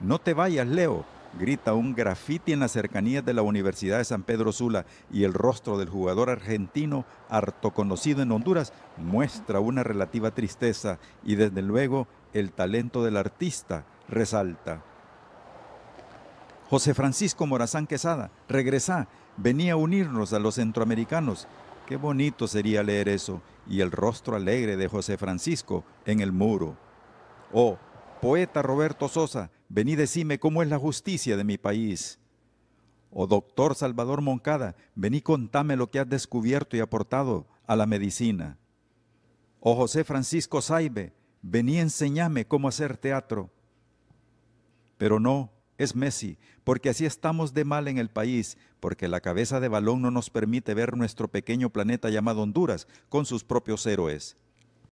No te vayas, Leo, grita un grafiti en las cercanías de la Universidad de San Pedro Sula y el rostro del jugador argentino, harto conocido en Honduras, muestra una relativa tristeza y desde luego el talento del artista resalta. José Francisco Morazán Quesada, regresa, venía a unirnos a los centroamericanos. Qué bonito sería leer eso y el rostro alegre de José Francisco en el muro. Oh, poeta Roberto Sosa, Vení, decime cómo es la justicia de mi país. O oh, doctor Salvador Moncada, vení, contame lo que has descubierto y aportado a la medicina. O oh, José Francisco Saibe, vení, enseñame cómo hacer teatro. Pero no, es Messi, porque así estamos de mal en el país, porque la cabeza de balón no nos permite ver nuestro pequeño planeta llamado Honduras con sus propios héroes.